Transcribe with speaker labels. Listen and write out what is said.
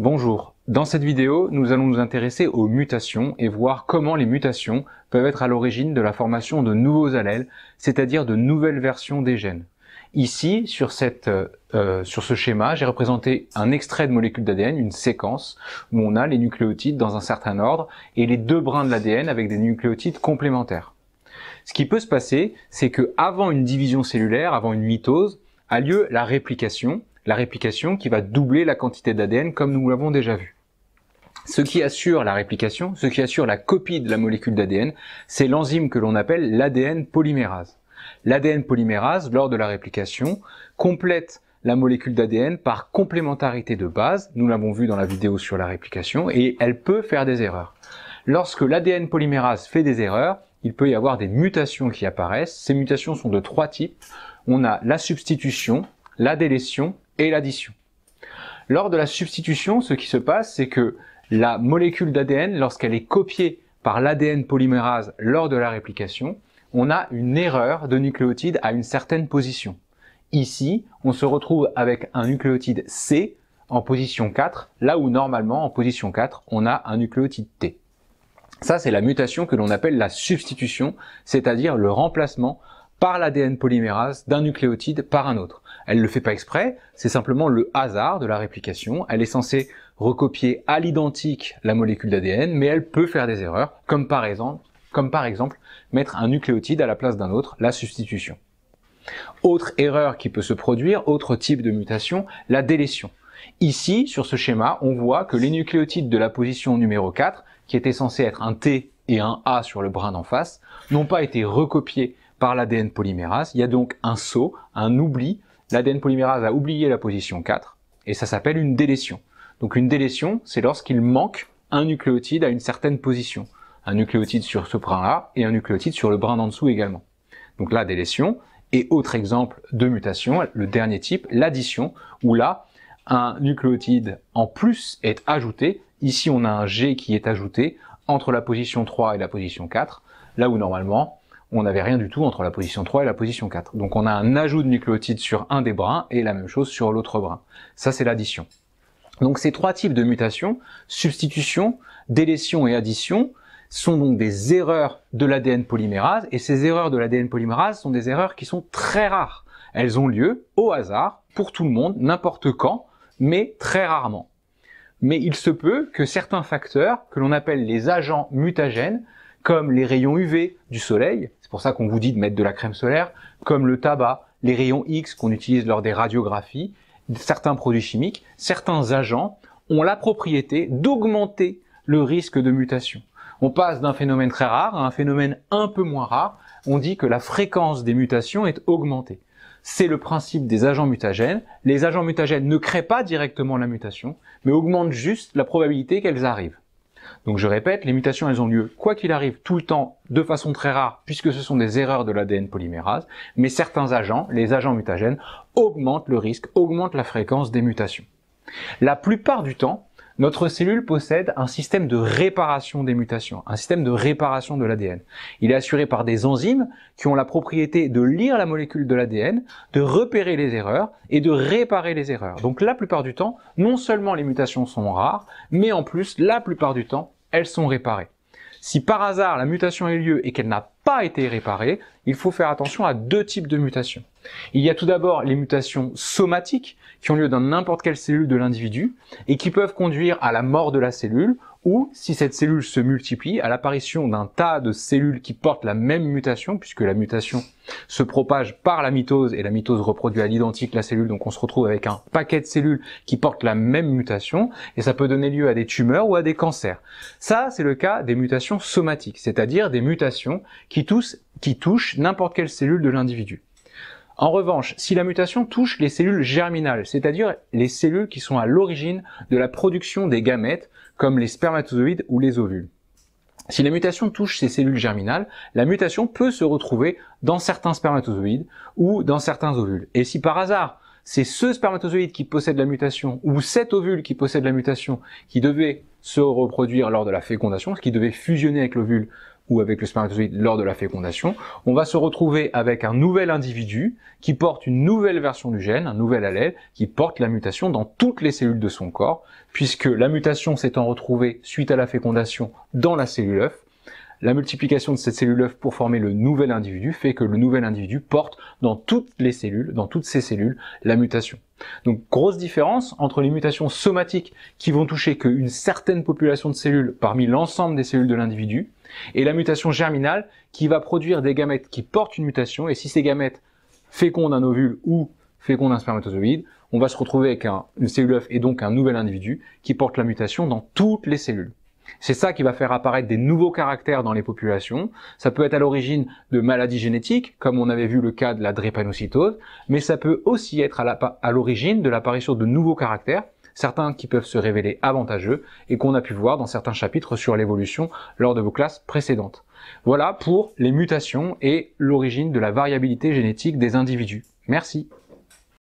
Speaker 1: Bonjour, dans cette vidéo, nous allons nous intéresser aux mutations et voir comment les mutations peuvent être à l'origine de la formation de nouveaux allèles, c'est-à-dire de nouvelles versions des gènes. Ici, sur, euh, euh, ce schéma, j'ai représenté un extrait de molécule d'ADN, une séquence, où on a les nucléotides dans un certain ordre et les deux brins de l'ADN avec des nucléotides complémentaires. Ce qui peut se passer, c'est que avant une division cellulaire, avant une mitose, a lieu la réplication, la réplication qui va doubler la quantité d'ADN comme nous l'avons déjà vu. Ce qui assure la réplication, ce qui assure la copie de la molécule d'ADN, c'est l'enzyme que l'on appelle l'ADN polymérase. L'ADN polymérase, lors de la réplication, complète la molécule d'ADN par complémentarité de base, nous l'avons vu dans la vidéo sur la réplication, et elle peut faire des erreurs. Lorsque l'ADN polymérase fait des erreurs, il peut y avoir des mutations qui apparaissent. Ces mutations sont de trois types. On a la substitution, la délétion et l'addition. Lors de la substitution, ce qui se passe, c'est que la molécule d'ADN, lorsqu'elle est copiée par l'ADN polymérase lors de la réplication, on a une erreur de nucléotide à une certaine position. Ici, on se retrouve avec un nucléotide C en position 4, là où normalement en position 4, on a un nucléotide T. Ça, c'est la mutation que l'on appelle la substitution, c'est-à-dire le remplacement par l'ADN polymérase d'un nucléotide par un autre. Elle le fait pas exprès, c'est simplement le hasard de la réplication. Elle est censée recopier à l'identique la molécule d'ADN, mais elle peut faire des erreurs, comme par exemple, comme par exemple mettre un nucléotide à la place d'un autre, la substitution. Autre erreur qui peut se produire, autre type de mutation, la délétion. Ici, sur ce schéma, on voit que les nucléotides de la position numéro 4, qui étaient censés être un T et un A sur le brin d'en face, n'ont pas été recopiés par l'ADN polymérase. Il y a donc un saut, un oubli l'ADN polymérase a oublié la position 4, et ça s'appelle une délétion. Donc une délétion, c'est lorsqu'il manque un nucléotide à une certaine position. Un nucléotide sur ce brin-là et un nucléotide sur le brin d'en dessous également. Donc la délétion. Et autre exemple de mutation, le dernier type, l'addition, où là, un nucléotide en plus est ajouté. Ici, on a un G qui est ajouté entre la position 3 et la position 4, là où normalement, on n'avait rien du tout entre la position 3 et la position 4. Donc on a un ajout de nucléotides sur un des brins et la même chose sur l'autre brin. Ça, c'est l'addition. Donc ces trois types de mutations, substitution, délétion et addition, sont donc des erreurs de l'ADN polymérase, et ces erreurs de l'ADN polymérase sont des erreurs qui sont très rares. Elles ont lieu au hasard, pour tout le monde, n'importe quand, mais très rarement. Mais il se peut que certains facteurs, que l'on appelle les agents mutagènes, comme les rayons UV du soleil, c'est pour ça qu'on vous dit de mettre de la crème solaire, comme le tabac, les rayons X qu'on utilise lors des radiographies, certains produits chimiques, certains agents ont la propriété d'augmenter le risque de mutation. On passe d'un phénomène très rare à un phénomène un peu moins rare. On dit que la fréquence des mutations est augmentée. C'est le principe des agents mutagènes. Les agents mutagènes ne créent pas directement la mutation, mais augmentent juste la probabilité qu'elles arrivent. Donc je répète, les mutations, elles ont lieu, quoi qu'il arrive, tout le temps, de façon très rare, puisque ce sont des erreurs de l'ADN polymérase, mais certains agents, les agents mutagènes, augmentent le risque, augmentent la fréquence des mutations. La plupart du temps, notre cellule possède un système de réparation des mutations, un système de réparation de l'ADN. Il est assuré par des enzymes qui ont la propriété de lire la molécule de l'ADN, de repérer les erreurs et de réparer les erreurs. Donc la plupart du temps, non seulement les mutations sont rares, mais en plus, la plupart du temps, elles sont réparées. Si par hasard la mutation a eu lieu et qu'elle n'a pas été réparée, il faut faire attention à deux types de mutations. Il y a tout d'abord les mutations somatiques qui ont lieu dans n'importe quelle cellule de l'individu et qui peuvent conduire à la mort de la cellule ou si cette cellule se multiplie à l'apparition d'un tas de cellules qui portent la même mutation, puisque la mutation se propage par la mitose et la mitose reproduit à l'identique la cellule, donc on se retrouve avec un paquet de cellules qui portent la même mutation, et ça peut donner lieu à des tumeurs ou à des cancers. Ça, c'est le cas des mutations somatiques, c'est-à-dire des mutations qui, qui touchent n'importe quelle cellule de l'individu. En revanche, si la mutation touche les cellules germinales, c'est-à-dire les cellules qui sont à l'origine de la production des gamètes, comme les spermatozoïdes ou les ovules. Si la mutation touche ces cellules germinales, la mutation peut se retrouver dans certains spermatozoïdes ou dans certains ovules. Et si par hasard, c'est ce spermatozoïde qui possède la mutation ou cet ovule qui possède la mutation qui devait se reproduire lors de la fécondation, ce qui devait fusionner avec l'ovule ou avec le spermatozoïde lors de la fécondation, on va se retrouver avec un nouvel individu qui porte une nouvelle version du gène, un nouvel allèle, qui porte la mutation dans toutes les cellules de son corps, puisque la mutation s'étant retrouvée suite à la fécondation dans la cellule œuf, la multiplication de cette cellule œuf pour former le nouvel individu fait que le nouvel individu porte dans toutes les cellules, dans toutes ces cellules, la mutation. Donc grosse différence entre les mutations somatiques qui vont toucher qu'une certaine population de cellules parmi l'ensemble des cellules de l'individu, et la mutation germinale qui va produire des gamètes qui portent une mutation, et si ces gamètes fécondent un ovule ou fécondent un spermatozoïde, on va se retrouver avec une cellule œuf et donc un nouvel individu qui porte la mutation dans toutes les cellules. C'est ça qui va faire apparaître des nouveaux caractères dans les populations. Ça peut être à l'origine de maladies génétiques, comme on avait vu le cas de la drépanocytose, mais ça peut aussi être à l'origine de l'apparition de nouveaux caractères, certains qui peuvent se révéler avantageux et qu'on a pu voir dans certains chapitres sur l'évolution lors de vos classes précédentes. Voilà pour les mutations et l'origine de la variabilité génétique des individus. Merci.